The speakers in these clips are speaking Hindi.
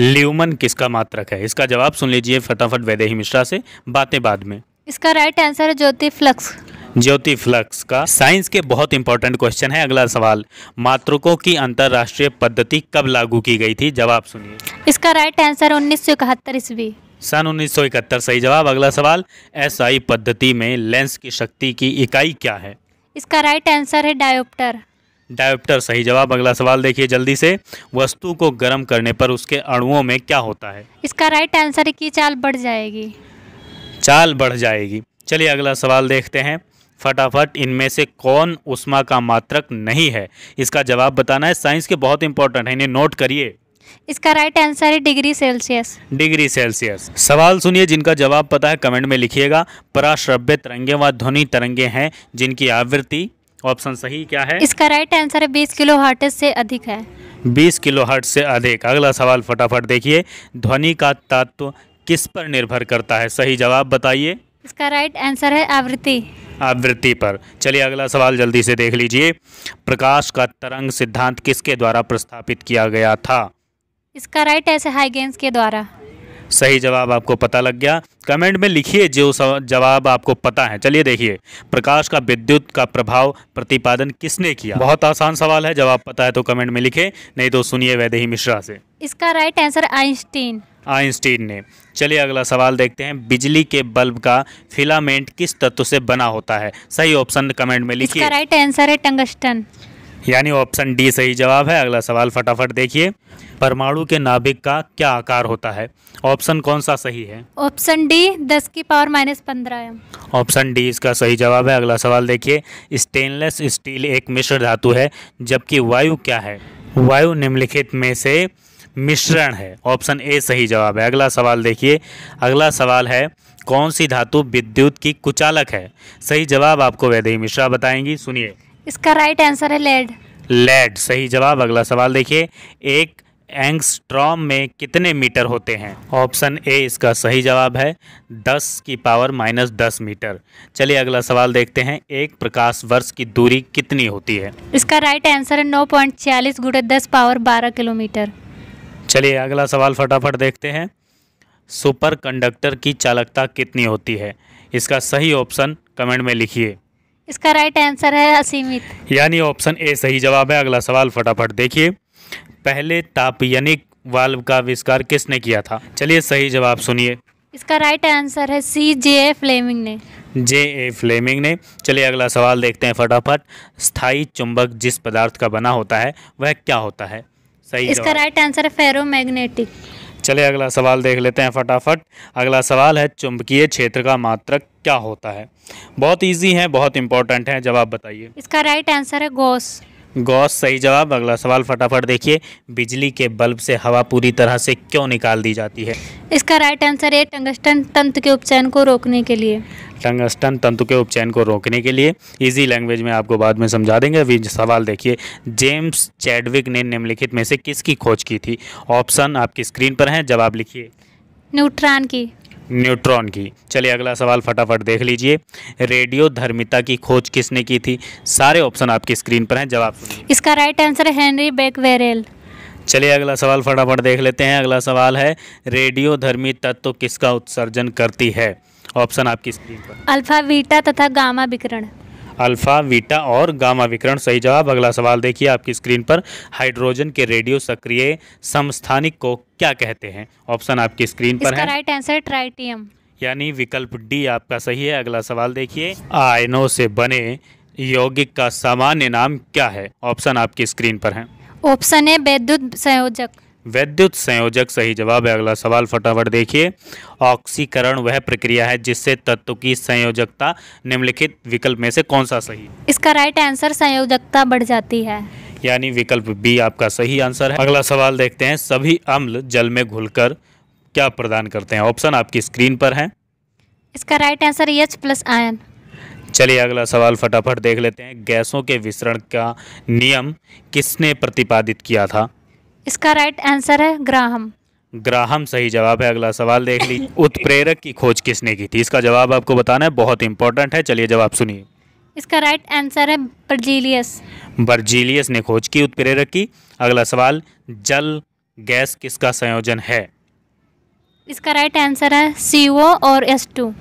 ल्यूमन किसका मात्रक है इसका जवाब सुन लीजिए फटाफट वैदेही मिश्रा से बातें बाद में इसका राइट आंसर है ज्योति फ्लक्स ज्योति फ्लक्स का साइंस के बहुत इंपॉर्टेंट क्वेश्चन है अगला सवाल मातृकों की अंतरराष्ट्रीय पद्धति कब लागू की गई थी जवाब सुनिए इसका राइट आंसर उन्नीस सौ इकहत्तर ईस्वी सन उन्नीस सौ इकहत्तर सही जवाब अगला सवाल एस आई पद्धति में लेंस की शक्ति की इकाई क्या है इसका राइट आंसर है डायोप्टर डायप्टर सही जवाब अगला सवाल देखिए जल्दी से वस्तु को गर्म करने पर उसके अणुओं में क्या होता है इसका राइट आंसर है कि चाल बढ़ जाएगी चाल बढ़ जाएगी चलिए अगला सवाल देखते हैं फटाफट इनमें से कौन उष्मा का मात्रक नहीं है इसका जवाब बताना है साइंस के बहुत इंपॉर्टेंट है इन्हें नोट करिए इसका राइट आंसर है डिग्री सेल्सियस डिग्री सेल्सियस सवाल सुनिए जिनका जवाब पता है कमेंट में लिखिएगा पराश्रव्य तरंगे व ध्वनि तरंगे हैं जिनकी आवृत्ति ऑप्शन सही क्या है इसका राइट आंसर है बीस किलो हर्ट से अधिक है बीस किलो हर्ट से अधिक अगला सवाल फटाफट देखिए ध्वनि का तत्व किस पर निर्भर करता है सही जवाब बताइए इसका राइट आंसर है आवृत्ति आवृत्ति पर चलिए अगला सवाल जल्दी से देख लीजिए प्रकाश का तरंग सिद्धांत किसके द्वारा प्रस्तापित किया गया था इसका राइट आंसर हाइगेंस के द्वारा सही जवाब आपको पता लग गया कमेंट में लिखिए जो जवाब आपको पता है चलिए देखिए प्रकाश का विद्युत का प्रभाव प्रतिपादन किसने किया बहुत आसान सवाल है जवाब पता है तो कमेंट में लिखे नहीं तो सुनिए वैदेही मिश्रा से इसका राइट आंसर आइंस्टीन आइंस्टीन ने चलिए अगला सवाल देखते हैं बिजली के बल्ब का फिलामेंट किस तत्व से बना होता है सही ऑप्शन कमेंट में लिखिए राइट आंसर है टंगस्टन यानी ऑप्शन डी सही जवाब है अगला सवाल फटाफट देखिए परमाणु के नाभिक का क्या आकार होता है ऑप्शन कौन सा सही है ऑप्शन डी दस की पावर माइनस पंद्रह ऑप्शन डी इसका सही जवाब है अगला सवाल देखिए स्टेनलेस स्टील एक मिश्र धातु है जबकि वायु क्या है वायु निम्नलिखित में से मिश्रण है ऑप्शन ए सही जवाब है अगला सवाल देखिए अगला सवाल है कौन सी धातु विद्युत की कुचालक है सही जवाब आपको वैदेही मिश्रा बताएंगी सुनिए इसका राइट आंसर है लेड लेड सही जवाब अगला सवाल देखिए एक एंगस्ट्रॉम में कितने मीटर होते हैं ऑप्शन ए इसका सही जवाब है 10 की पावर माइनस दस मीटर चलिए अगला सवाल देखते हैं एक प्रकाश वर्ष की दूरी कितनी होती है इसका राइट आंसर है नौ पॉइंट छियालीस गुड़े दस पावर बारह किलोमीटर चलिए अगला सवाल फटाफट देखते हैं सुपर कंडक्टर की चालकता कितनी होती है इसका सही ऑप्शन कमेंट में लिखिए इसका राइट आंसर है असीमित यानी ऑप्शन ए सही जवाब है अगला सवाल फटाफट देखिए पहले तापयनिक वाल्व का आविष्कार किसने किया था चलिए सही जवाब सुनिए इसका राइट आंसर है सी जे ए फ्लेमिंग ने जे ए फ्लेमिंग ने चलिए अगला सवाल देखते हैं फटाफट स्थायी चुंबक जिस पदार्थ का बना होता है वह क्या होता है सही इसका राइट आंसर है फेरोमैग्नेटिक चलिए अगला सवाल देख लेते हैं फटाफट अगला सवाल है चुंबकीय क्षेत्र का मात्रक क्या होता है बहुत इजी है बहुत इंपॉर्टेंट है जवाब बताइए इसका राइट आंसर है गोस गौस सही जवाब अगला सवाल फटाफट देखिए बिजली के बल्ब से हवा पूरी तरह से क्यों निकाल दी जाती है इसका राइट आंसर है टंगस्टन तंत्र के उपचयन को रोकने के लिए टंगस्टन तंत्र के उपचयन को रोकने के लिए इजी लैंग्वेज में आपको बाद में समझा देंगे अभी सवाल देखिए जेम्स चैडविक ने निम्नलिखित में से किसकी खोज की थी ऑप्शन आपकी स्क्रीन पर हैं जवाब लिखिए न्यूट्रॉन की न्यूट्रॉन की चलिए अगला सवाल फटाफट देख लीजिए रेडियो धर्मिता की खोज किसने की थी सारे ऑप्शन आपकी स्क्रीन पर हैं जवाब इसका राइट आंसर है हेनरी बेकवेरेल चलिए अगला सवाल फटाफट देख लेते हैं अगला सवाल है रेडियो धर्मी तत्व तो किसका उत्सर्जन करती है ऑप्शन आपकी स्क्रीन पर अल्फा बीटा तथा गामा विकरण अल्फ़ा वीटा और गामा विकरण सही जवाब अगला सवाल देखिए आपकी स्क्रीन पर हाइड्रोजन के रेडियो सक्रिय समस्थानिक को क्या कहते हैं ऑप्शन आपकी स्क्रीन पर है राइट आंसर ट्राइटियम यानी विकल्प डी आपका सही है अगला सवाल देखिए आयनों से बने यौगिक का सामान्य नाम क्या है ऑप्शन आपकी स्क्रीन पर है ऑप्शन है वैद्युत संयोजक वैद्युत संयोजक सही जवाब है अगला सवाल फटाफट देखिए ऑक्सीकरण वह प्रक्रिया है जिससे तत्व की संयोजकता निम्नलिखित विकल्प में से कौन सा सही इसका राइट आंसर संयोजकता बढ़ जाती है यानी विकल्प बी आपका सही आंसर है अगला सवाल देखते हैं सभी अम्ल जल में घुलकर क्या प्रदान करते हैं ऑप्शन आपकी स्क्रीन पर है इसका right answer H plus ion चलिए अगला सवाल फटाफट देख लेते हैं गैसों के विसरण का नियम किसने प्रतिपादित किया था इसका राइट आंसर है ग्राहम ग्राहम सही जवाब है अगला सवाल देख ली उत्प्रेरक की खोज किसने की थी इसका जवाब आपको बताना है बहुत इंपॉर्टेंट है चलिए जवाब सुनिए इसका राइट आंसर है बर्जीलियस बर्जीलियस ने खोज की उत्प्रेरक की अगला सवाल जल गैस किसका संयोजन है इसका राइट आंसर है सी और एस टू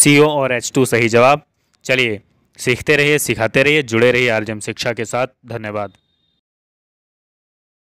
सी और एच टू सही जवाब चलिए सीखते रहिए सिखाते रहिए जुड़े रहिए आर्जम शिक्षा के साथ धन्यवाद